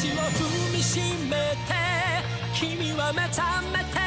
地を踏みしめて君は目覚めて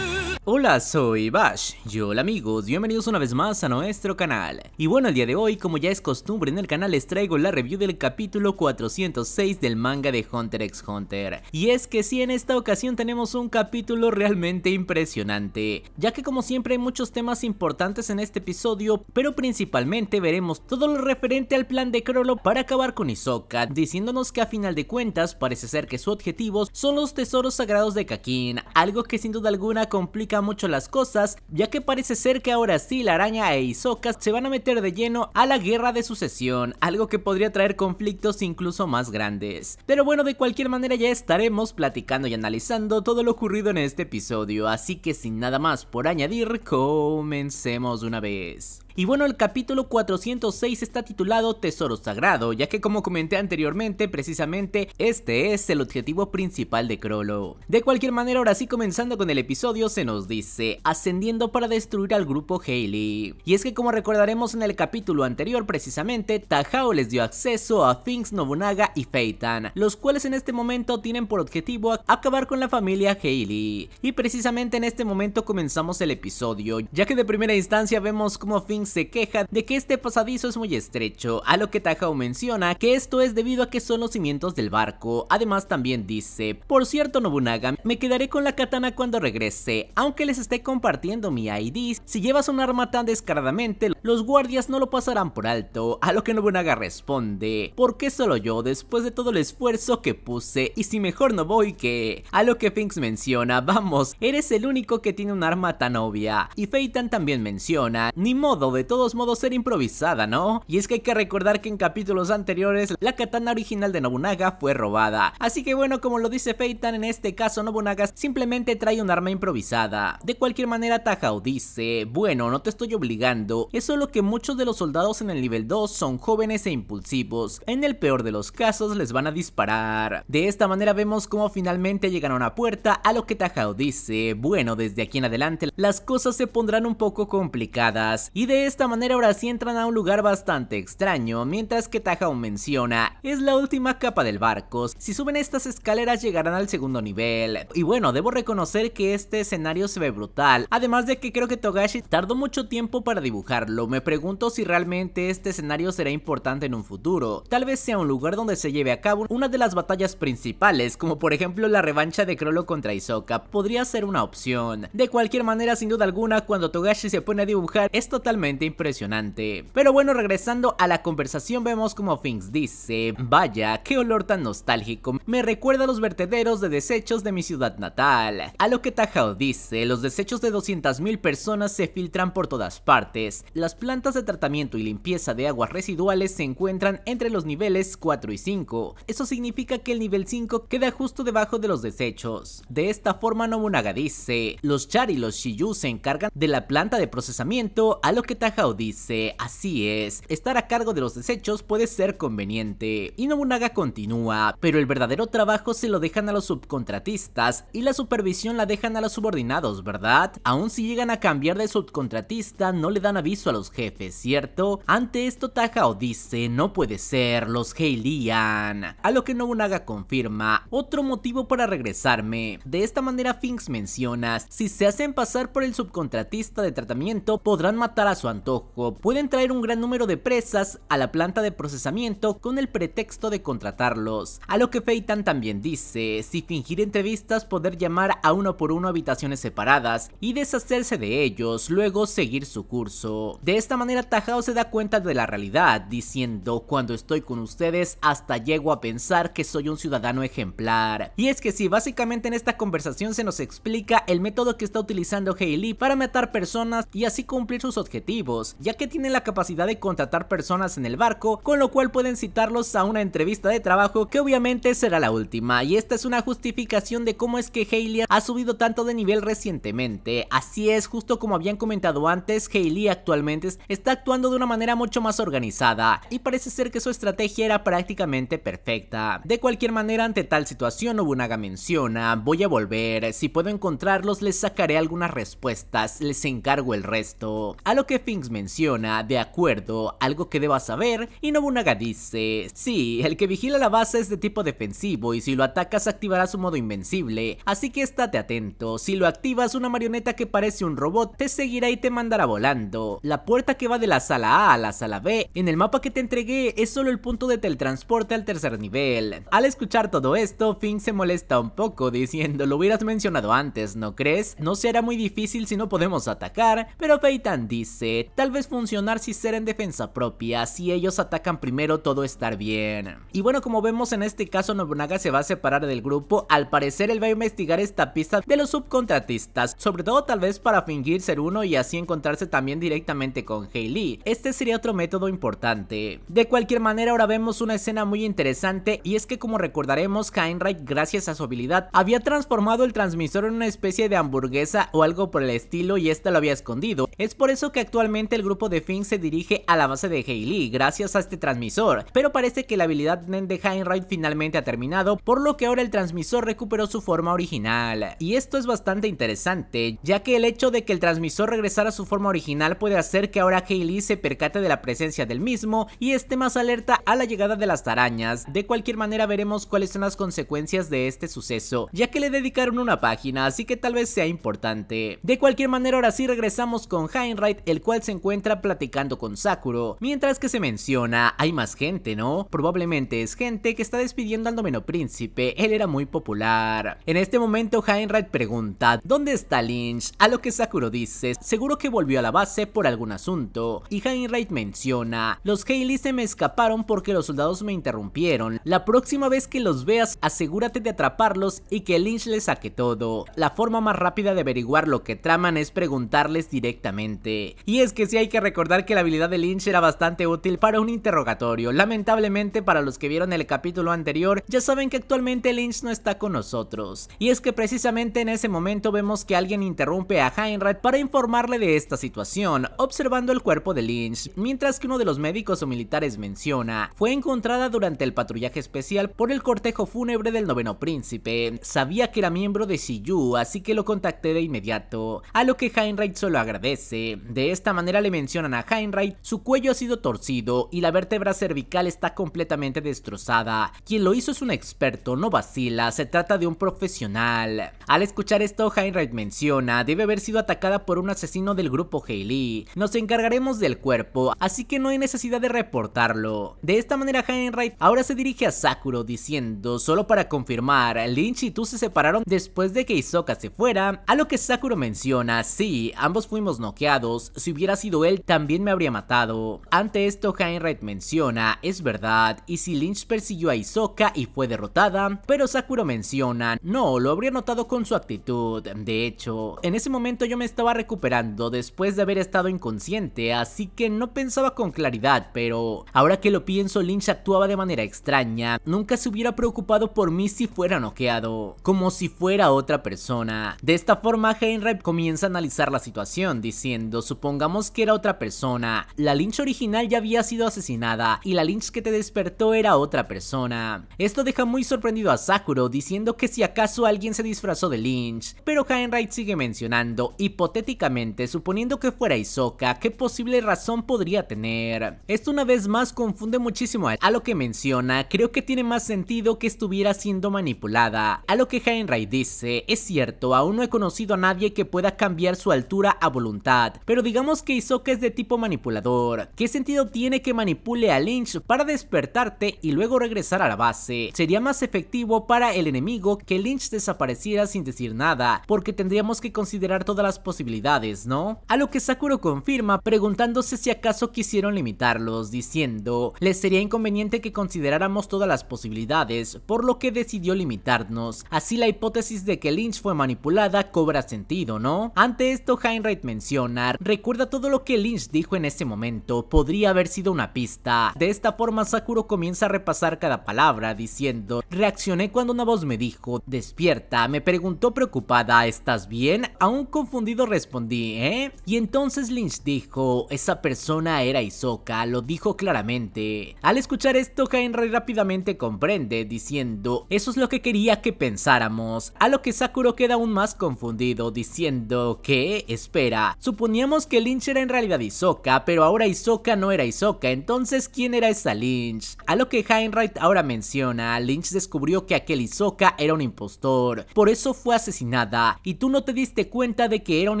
Hola, soy Bash. Y hola amigos, bienvenidos una vez más a nuestro canal. Y bueno, el día de hoy, como ya es costumbre en el canal, les traigo la review del capítulo 406 del manga de Hunter x Hunter. Y es que sí, en esta ocasión tenemos un capítulo realmente impresionante, ya que como siempre hay muchos temas importantes en este episodio, pero principalmente veremos todo lo referente al plan de Crollo para acabar con Isoka, diciéndonos que a final de cuentas parece ser que su objetivo son los tesoros sagrados de Kakin, algo que sin duda alguna complica mucho las cosas, ya que parece ser que ahora sí la araña e Hisoka se van a meter de lleno a la guerra de sucesión, algo que podría traer conflictos incluso más grandes. Pero bueno, de cualquier manera ya estaremos platicando y analizando todo lo ocurrido en este episodio, así que sin nada más por añadir, comencemos una vez. Y bueno, el capítulo 406 está titulado Tesoro Sagrado, ya que como comenté anteriormente, precisamente este es el objetivo principal de Crollo. De cualquier manera, ahora sí comenzando con el episodio, se nos dice, ascendiendo para destruir al grupo Haley. Y es que como recordaremos en el capítulo anterior precisamente, Tajao les dio acceso a Finks, Nobunaga y Feitan, los cuales en este momento tienen por objetivo acabar con la familia Haley. Y precisamente en este momento comenzamos el episodio, ya que de primera instancia vemos como Finks se queja de que este pasadizo es muy estrecho, a lo que Tajao menciona que esto es debido a que son los cimientos del barco, además también dice, por cierto Nobunaga, me quedaré con la katana cuando regrese, aunque les esté compartiendo mi ID, si llevas un arma tan descaradamente, los guardias no lo pasarán por alto, a lo que Nobunaga responde, ¿por qué solo yo después de todo el esfuerzo que puse y si mejor no voy que... A lo que Finks menciona, vamos, eres el único que tiene un arma tan obvia, y Feitan también menciona, ni modo, de todos modos ser improvisada, ¿no? Y es que hay que recordar que en capítulos anteriores la katana original de Nobunaga fue robada. Así que bueno, como lo dice Feitan, en este caso Nobunaga simplemente trae un arma improvisada. De cualquier manera Tajao dice, bueno, no te estoy obligando, es solo que muchos de los soldados en el nivel 2 son jóvenes e impulsivos. En el peor de los casos les van a disparar. De esta manera vemos cómo finalmente llegan a una puerta a lo que Tajao dice, bueno, desde aquí en adelante las cosas se pondrán un poco complicadas. Y de de esta manera ahora sí entran a un lugar bastante extraño, mientras que aún menciona, es la última capa del barco, si suben estas escaleras llegarán al segundo nivel. Y bueno, debo reconocer que este escenario se ve brutal, además de que creo que Togashi tardó mucho tiempo para dibujarlo, me pregunto si realmente este escenario será importante en un futuro, tal vez sea un lugar donde se lleve a cabo una de las batallas principales, como por ejemplo la revancha de Crollo contra Hisoka, podría ser una opción. De cualquier manera, sin duda alguna, cuando Togashi se pone a dibujar, es totalmente impresionante. Pero bueno, regresando a la conversación vemos como Finks dice, vaya, qué olor tan nostálgico, me recuerda a los vertederos de desechos de mi ciudad natal. A lo que Tajao dice, los desechos de 200.000 personas se filtran por todas partes, las plantas de tratamiento y limpieza de aguas residuales se encuentran entre los niveles 4 y 5, eso significa que el nivel 5 queda justo debajo de los desechos. De esta forma Nobunaga dice, los Char y los Shiyu se encargan de la planta de procesamiento, a lo que Tajao dice, así es, estar a cargo de los desechos puede ser conveniente. Y Nobunaga continúa, pero el verdadero trabajo se lo dejan a los subcontratistas y la supervisión la dejan a los subordinados, ¿verdad? Aún si llegan a cambiar de subcontratista no le dan aviso a los jefes, ¿cierto? Ante esto Tajao dice, no puede ser, los Heilian. A lo que Nobunaga confirma, otro motivo para regresarme. De esta manera Finks menciona, si se hacen pasar por el subcontratista de tratamiento podrán matar a su antojo, pueden traer un gran número de presas a la planta de procesamiento con el pretexto de contratarlos. A lo que Feitan también dice, si fingir entrevistas poder llamar a uno por uno habitaciones separadas y deshacerse de ellos, luego seguir su curso. De esta manera Tajao se da cuenta de la realidad, diciendo, cuando estoy con ustedes hasta llego a pensar que soy un ciudadano ejemplar. Y es que sí, básicamente en esta conversación se nos explica el método que está utilizando Hailey para matar personas y así cumplir sus objetivos ya que tienen la capacidad de contratar personas en el barco, con lo cual pueden citarlos a una entrevista de trabajo que obviamente será la última, y esta es una justificación de cómo es que Haley ha subido tanto de nivel recientemente. Así es, justo como habían comentado antes, Hailey actualmente está actuando de una manera mucho más organizada, y parece ser que su estrategia era prácticamente perfecta. De cualquier manera, ante tal situación, Obunaga menciona, voy a volver, si puedo encontrarlos les sacaré algunas respuestas, les encargo el resto. A lo que Pinks menciona, de acuerdo, algo que debas saber, y Nobunaga dice, sí, el que vigila la base es de tipo defensivo y si lo atacas activará su modo invencible, así que estate atento, si lo activas una marioneta que parece un robot te seguirá y te mandará volando. La puerta que va de la sala A a la sala B, en el mapa que te entregué es solo el punto de teletransporte al tercer nivel. Al escuchar todo esto, Finn se molesta un poco diciendo, lo hubieras mencionado antes, ¿no crees? No será muy difícil si no podemos atacar, pero Feitan dice, tal vez funcionar si ser en defensa propia, si ellos atacan primero todo estar bien. Y bueno como vemos en este caso Nobunaga se va a separar del grupo, al parecer él va a investigar esta pista de los subcontratistas, sobre todo tal vez para fingir ser uno y así encontrarse también directamente con Hailey, este sería otro método importante. De cualquier manera ahora vemos una escena muy interesante y es que como recordaremos Heinrich gracias a su habilidad había transformado el transmisor en una especie de hamburguesa o algo por el estilo y esta lo había escondido, es por eso que actualmente Actualmente el grupo de Finn se dirige a la base de Hailey gracias a este transmisor, pero parece que la habilidad de Heinrich finalmente ha terminado, por lo que ahora el transmisor recuperó su forma original. Y esto es bastante interesante, ya que el hecho de que el transmisor regresara a su forma original puede hacer que ahora Hailey se percate de la presencia del mismo y esté más alerta a la llegada de las tarañas. De cualquier manera veremos cuáles son las consecuencias de este suceso, ya que le dedicaron una página, así que tal vez sea importante. De cualquier manera ahora sí regresamos con Heinrich, el cual se encuentra platicando con Sakuro, mientras que se menciona, hay más gente, ¿no? Probablemente es gente que está despidiendo al noveno príncipe, él era muy popular. En este momento Heinrich pregunta, ¿dónde está Lynch? A lo que Sakuro dice, seguro que volvió a la base por algún asunto, y Heinrich menciona, los Heili se me escaparon porque los soldados me interrumpieron, la próxima vez que los veas asegúrate de atraparlos y que Lynch les saque todo. La forma más rápida de averiguar lo que traman es preguntarles directamente. Y es que sí hay que recordar que la habilidad de Lynch era bastante útil para un interrogatorio. Lamentablemente para los que vieron el capítulo anterior, ya saben que actualmente Lynch no está con nosotros. Y es que precisamente en ese momento vemos que alguien interrumpe a Heinrich para informarle de esta situación, observando el cuerpo de Lynch, mientras que uno de los médicos o militares menciona, fue encontrada durante el patrullaje especial por el cortejo fúnebre del noveno príncipe. Sabía que era miembro de Shiyu, así que lo contacté de inmediato, a lo que Heinrich solo agradece. De esta manera le mencionan a Heinrich, su cuello ha sido torcido y la vértebra cervical está completamente destrozada. Quien lo hizo es un experto, no vacila, se trata de un profesional. Al escuchar esto, Heinrich menciona, debe haber sido atacada por un asesino del grupo Haley. Nos encargaremos del cuerpo, así que no hay necesidad de reportarlo. De esta manera, Heinrich ahora se dirige a Sakuro diciendo, solo para confirmar, Lynch y tú se separaron después de que Isoka se fuera, a lo que Sakuro menciona, sí, ambos fuimos noqueados, si hubiera sido él también me habría matado. Ante esto Heinrich menciona, es verdad, y si Lynch persiguió a Isoka y fue derrotada, pero Sakura menciona, no, lo habría notado con su actitud, de hecho, en ese momento yo me estaba recuperando después de haber estado inconsciente, así que no pensaba con claridad, pero ahora que lo pienso Lynch actuaba de manera extraña, nunca se hubiera preocupado por mí si fuera noqueado, como si fuera otra persona. De esta forma Heinrich comienza a analizar la situación, diciendo, supongamos que era otra persona. La Lynch original ya había sido asesinada y la Lynch que te despertó era otra persona. Esto deja muy sorprendido a Sakuro diciendo que si acaso alguien se disfrazó de Lynch, pero Heinrich sigue mencionando, hipotéticamente, suponiendo que fuera Isoka, ¿qué posible razón podría tener? Esto una vez más confunde muchísimo a lo que menciona, creo que tiene más sentido que estuviera siendo manipulada. A lo que Heinrich dice, es cierto, aún no he conocido a nadie que pueda cambiar su altura a voluntad, pero digamos hizo que es de tipo manipulador. ¿Qué sentido tiene que manipule a Lynch para despertarte y luego regresar a la base? Sería más efectivo para el enemigo que Lynch desapareciera sin decir nada, porque tendríamos que considerar todas las posibilidades, ¿no? A lo que Sakura confirma preguntándose si acaso quisieron limitarlos, diciendo, les sería inconveniente que consideráramos todas las posibilidades, por lo que decidió limitarnos. Así la hipótesis de que Lynch fue manipulada cobra sentido, ¿no? Ante esto Heinrich menciona, recuerda todo lo que Lynch dijo en ese momento, podría haber sido una pista. De esta forma Sakuro comienza a repasar cada palabra diciendo, reaccioné cuando una voz me dijo, despierta, me preguntó preocupada, ¿estás bien? Aún confundido respondí, ¿eh? Y entonces Lynch dijo, esa persona era Isoka, lo dijo claramente. Al escuchar esto, Henry rápidamente comprende, diciendo, eso es lo que quería que pensáramos, a lo que Sakuro queda aún más confundido, diciendo, ¿qué? Espera, suponíamos que Lynch Lynch era en realidad Isoka, pero ahora Isoka no era Isoka. entonces ¿quién era esa Lynch? A lo que Heinrich ahora menciona, Lynch descubrió que aquel Isoka era un impostor, por eso fue asesinada, y tú no te diste cuenta de que era un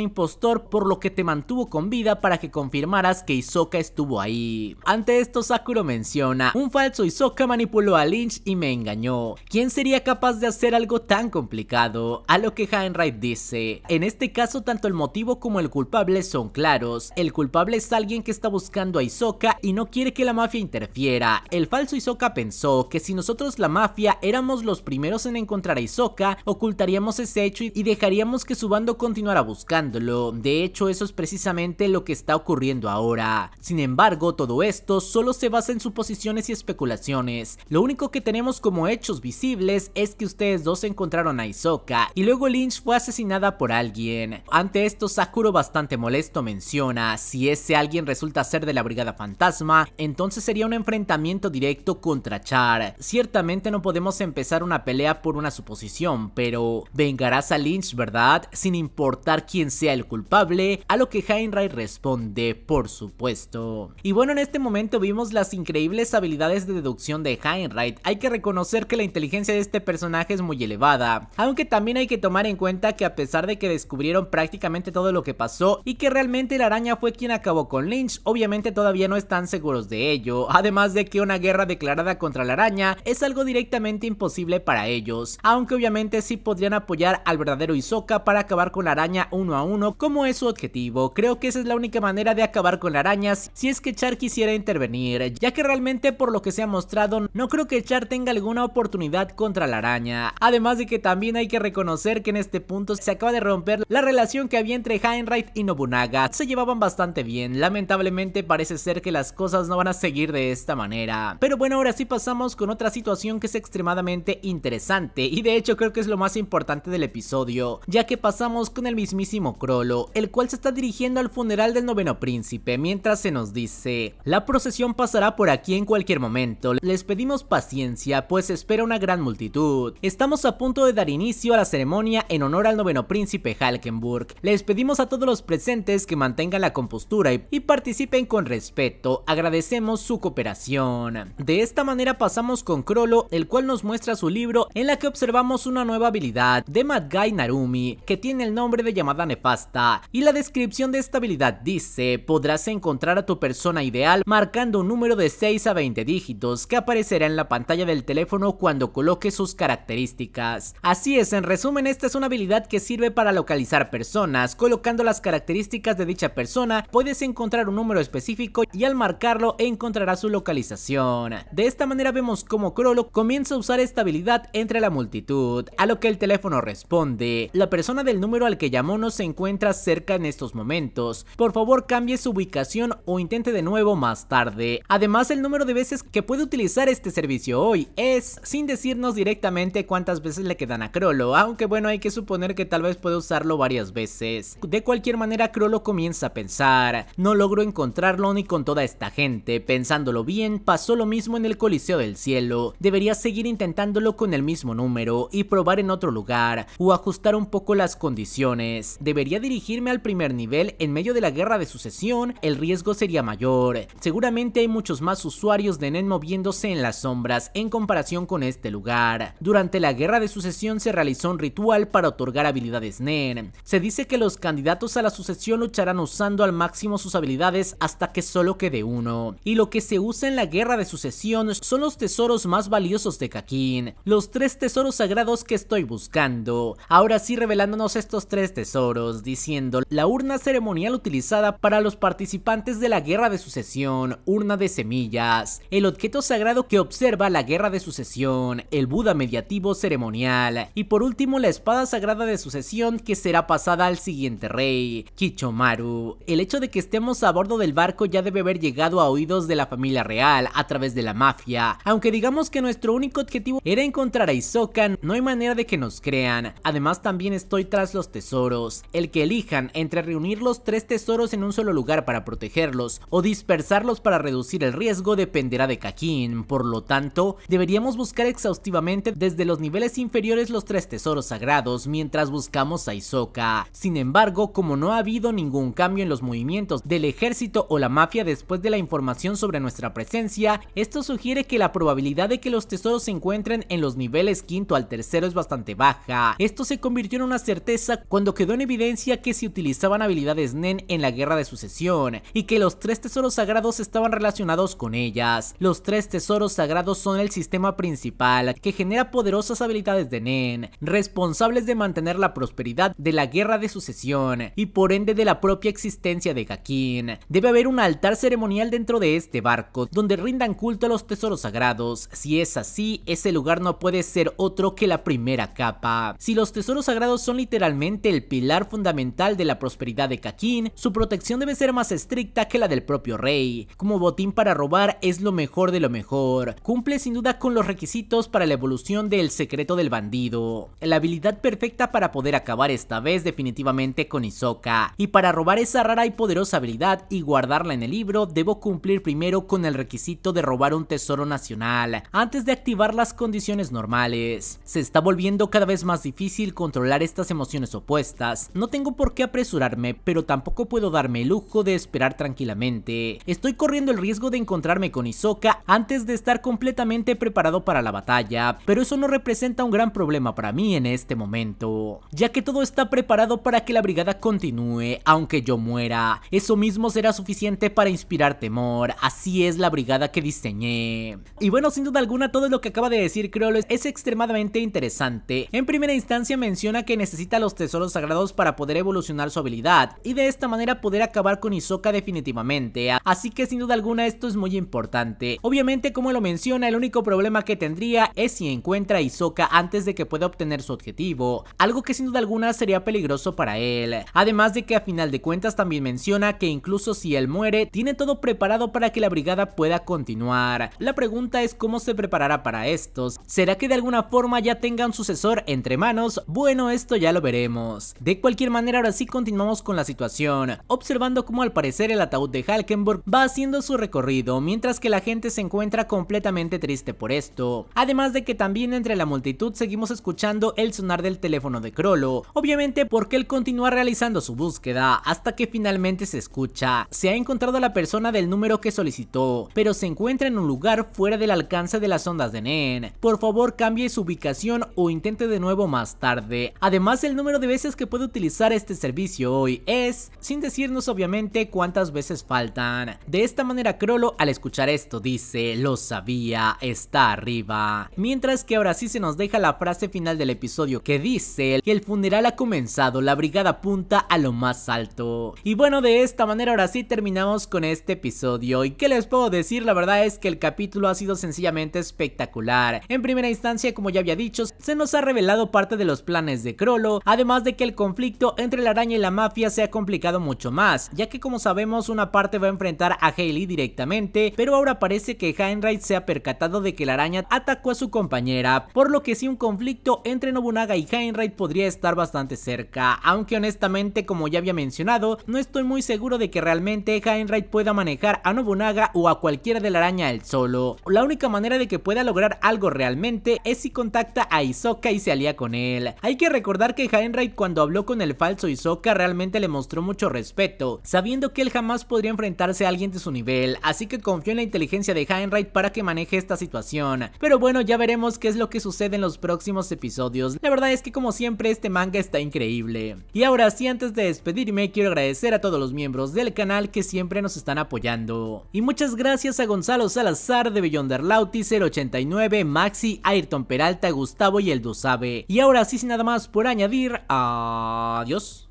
impostor por lo que te mantuvo con vida para que confirmaras que Isoka estuvo ahí. Ante esto Sakuro menciona, un falso Isoka manipuló a Lynch y me engañó, ¿quién sería capaz de hacer algo tan complicado? A lo que Heinrich dice, en este caso tanto el motivo como el culpable son claros, el culpable es alguien que está buscando a Isoka y no quiere que la mafia interfiera. El falso Isoka pensó que si nosotros la mafia éramos los primeros en encontrar a Isoka, ocultaríamos ese hecho y dejaríamos que su bando continuara buscándolo. De hecho, eso es precisamente lo que está ocurriendo ahora. Sin embargo, todo esto solo se basa en suposiciones y especulaciones. Lo único que tenemos como hechos visibles es que ustedes dos encontraron a Isoka y luego Lynch fue asesinada por alguien. Ante esto, Sakuro bastante molesto menciona si ese alguien resulta ser de la Brigada Fantasma, entonces sería un enfrentamiento directo contra Char. Ciertamente no podemos empezar una pelea por una suposición, pero vengarás a Lynch, ¿verdad? Sin importar quién sea el culpable, a lo que Heinrich responde, por supuesto. Y bueno, en este momento vimos las increíbles habilidades de deducción de Heinrich. Hay que reconocer que la inteligencia de este personaje es muy elevada, aunque también hay que tomar en cuenta que a pesar de que descubrieron prácticamente todo lo que pasó y que realmente araña fue quien acabó con Lynch, obviamente todavía no están seguros de ello, además de que una guerra declarada contra la araña es algo directamente imposible para ellos, aunque obviamente sí podrían apoyar al verdadero Isoka para acabar con la araña uno a uno como es su objetivo, creo que esa es la única manera de acabar con la araña si es que Char quisiera intervenir, ya que realmente por lo que se ha mostrado no creo que Char tenga alguna oportunidad contra la araña, además de que también hay que reconocer que en este punto se acaba de romper la relación que había entre Heinrich y Nobunaga, se llevaban bastante bien, lamentablemente parece ser que las cosas no van a seguir de esta manera. Pero bueno, ahora sí pasamos con otra situación que es extremadamente interesante y de hecho creo que es lo más importante del episodio, ya que pasamos con el mismísimo Crollo, el cual se está dirigiendo al funeral del noveno príncipe, mientras se nos dice, la procesión pasará por aquí en cualquier momento, les pedimos paciencia, pues espera una gran multitud. Estamos a punto de dar inicio a la ceremonia en honor al noveno príncipe Halkenburg, les pedimos a todos los presentes que mantengan tengan la compostura y, participen con respeto. Agradecemos su cooperación. De esta manera pasamos con Crollo, el cual nos muestra su libro en la que observamos una nueva habilidad de Mad Guy Narumi, que tiene el nombre de llamada nefasta. Y la descripción de esta habilidad dice, podrás encontrar a tu persona ideal marcando un número de 6 a 20 dígitos que aparecerá en la pantalla del teléfono cuando coloque sus características. Así es, en resumen, esta es una habilidad que sirve para localizar personas, colocando las características de dicha persona, puedes encontrar un número específico y al marcarlo encontrará su localización. De esta manera vemos cómo Crollo comienza a usar esta habilidad entre la multitud, a lo que el teléfono responde. La persona del número al que llamó no se encuentra cerca en estos momentos. Por favor cambie su ubicación o intente de nuevo más tarde. Además el número de veces que puede utilizar este servicio hoy es, sin decirnos directamente cuántas veces le quedan a Crollo, aunque bueno hay que suponer que tal vez puede usarlo varias veces. De cualquier manera Crollo comienza a pensar, no logro encontrarlo ni con toda esta gente, pensándolo bien, pasó lo mismo en el Coliseo del Cielo, debería seguir intentándolo con el mismo número y probar en otro lugar, o ajustar un poco las condiciones, debería dirigirme al primer nivel en medio de la guerra de sucesión, el riesgo sería mayor, seguramente hay muchos más usuarios de NEN moviéndose en las sombras en comparación con este lugar, durante la guerra de sucesión se realizó un ritual para otorgar habilidades NEN, se dice que los candidatos a la sucesión lucharán usando al máximo sus habilidades hasta que solo quede uno. Y lo que se usa en la guerra de sucesión son los tesoros más valiosos de Kakin, los tres tesoros sagrados que estoy buscando. Ahora sí revelándonos estos tres tesoros, diciendo la urna ceremonial utilizada para los participantes de la guerra de sucesión, urna de semillas, el objeto sagrado que observa la guerra de sucesión, el Buda mediativo ceremonial, y por último la espada sagrada de sucesión que será pasada al siguiente rey, Kichomaru. El hecho de que estemos a bordo del barco ya debe haber llegado a oídos de la familia real a través de la mafia. Aunque digamos que nuestro único objetivo era encontrar a Isoka, no hay manera de que nos crean. Además también estoy tras los tesoros. El que elijan entre reunir los tres tesoros en un solo lugar para protegerlos o dispersarlos para reducir el riesgo dependerá de Kakin. Por lo tanto, deberíamos buscar exhaustivamente desde los niveles inferiores los tres tesoros sagrados mientras buscamos a Isoka. Sin embargo, como no ha habido ningún cambio en los movimientos del ejército o la mafia después de la información sobre nuestra presencia, esto sugiere que la probabilidad de que los tesoros se encuentren en los niveles quinto al tercero es bastante baja. Esto se convirtió en una certeza cuando quedó en evidencia que se utilizaban habilidades Nen en la guerra de sucesión y que los tres tesoros sagrados estaban relacionados con ellas. Los tres tesoros sagrados son el sistema principal que genera poderosas habilidades de Nen, responsables de mantener la prosperidad de la guerra de sucesión y por ende de la propia existencia de Kakin, Debe haber un altar ceremonial dentro de este barco, donde rindan culto a los tesoros sagrados. Si es así, ese lugar no puede ser otro que la primera capa. Si los tesoros sagrados son literalmente el pilar fundamental de la prosperidad de Kakin, su protección debe ser más estricta que la del propio rey. Como botín para robar es lo mejor de lo mejor. Cumple sin duda con los requisitos para la evolución del secreto del bandido. La habilidad perfecta para poder acabar esta vez definitivamente con Isoka y para robar esa rara y poderosa habilidad y guardarla en el libro, debo cumplir primero con el requisito de robar un tesoro nacional, antes de activar las condiciones normales. Se está volviendo cada vez más difícil controlar estas emociones opuestas. No tengo por qué apresurarme, pero tampoco puedo darme el lujo de esperar tranquilamente. Estoy corriendo el riesgo de encontrarme con Isoka antes de estar completamente preparado para la batalla, pero eso no representa un gran problema para mí en este momento, ya que todo está preparado para que la brigada continúe, aunque yo muera. Eso mismo será suficiente para inspirar temor. Así es la brigada que diseñé. Y bueno, sin duda alguna, todo lo que acaba de decir Creolo es, extremadamente interesante. En primera instancia menciona que necesita los tesoros sagrados para poder evolucionar su habilidad y de esta manera poder acabar con Isoka definitivamente. Así que sin duda alguna esto es muy importante. Obviamente, como lo menciona, el único problema que tendría es si encuentra a Isoka antes de que pueda obtener su objetivo, algo que sin duda alguna sería peligroso para él. Además de que a final de cuentas también menciona que incluso si él muere, tiene todo preparado para que la brigada pueda continuar. La pregunta es cómo se preparará para estos. ¿Será que de alguna forma ya tenga un sucesor entre manos? Bueno, esto ya lo veremos. De cualquier manera, ahora sí continuamos con la situación, observando cómo al parecer el ataúd de Halkenburg va haciendo su recorrido, mientras que la gente se encuentra completamente triste por esto. Además de que también entre la multitud seguimos escuchando el sonar del teléfono de Crollo, obviamente porque él continúa realizando su búsqueda hasta que finalmente se escucha. Se ha encontrado a la persona del número que solicitó, pero se encuentra en un lugar fuera del alcance de las ondas de NEN. Por favor cambie su ubicación o intente de nuevo más tarde. Además el número de veces que puede utilizar este servicio hoy es, sin decirnos obviamente cuántas veces faltan. De esta manera Crollo al escuchar esto dice, lo sabía, está arriba. Mientras que ahora sí se nos deja la frase final del episodio que dice que el funeral ha comenzado, la brigada apunta a lo más alto. Y bueno, de esta manera ahora sí terminamos con este episodio. ¿Y qué les puedo decir? La verdad es que el capítulo ha sido sencillamente espectacular. En primera instancia, como ya había dicho, se nos ha revelado parte de los planes de Crollo, además de que el conflicto entre la araña y la mafia se ha complicado mucho más, ya que como sabemos una parte va a enfrentar a Hailey directamente, pero ahora parece que Heinrich se ha percatado de que la araña atacó a su compañera, por lo que sí un conflicto entre Nobunaga y Heinrich podría estar bastante cerca, aunque honestamente como ya había mencionado, no estoy muy seguro de que realmente Heinrich pueda manejar a Nobunaga o a cualquiera de la araña él solo. La única manera de que pueda lograr algo realmente es si contacta a Isoka y se alía con él. Hay que recordar que Heinrich cuando habló con el falso Isoka, realmente le mostró mucho respeto, sabiendo que él jamás podría enfrentarse a alguien de su nivel, así que confió en la inteligencia de Heinrich para que maneje esta situación. Pero bueno, ya veremos qué es lo que sucede en los próximos episodios. La verdad es que como siempre este manga está increíble. Y ahora sí, antes de despedirme, quiero agradecer a todos los miembros del canal que siempre nos están apoyando. Y muchas gracias a Gonzalo Salazar de el 89, Maxi, Ayrton Peralta, Gustavo y el Dusabe. Y ahora sí sin nada más por añadir, adiós.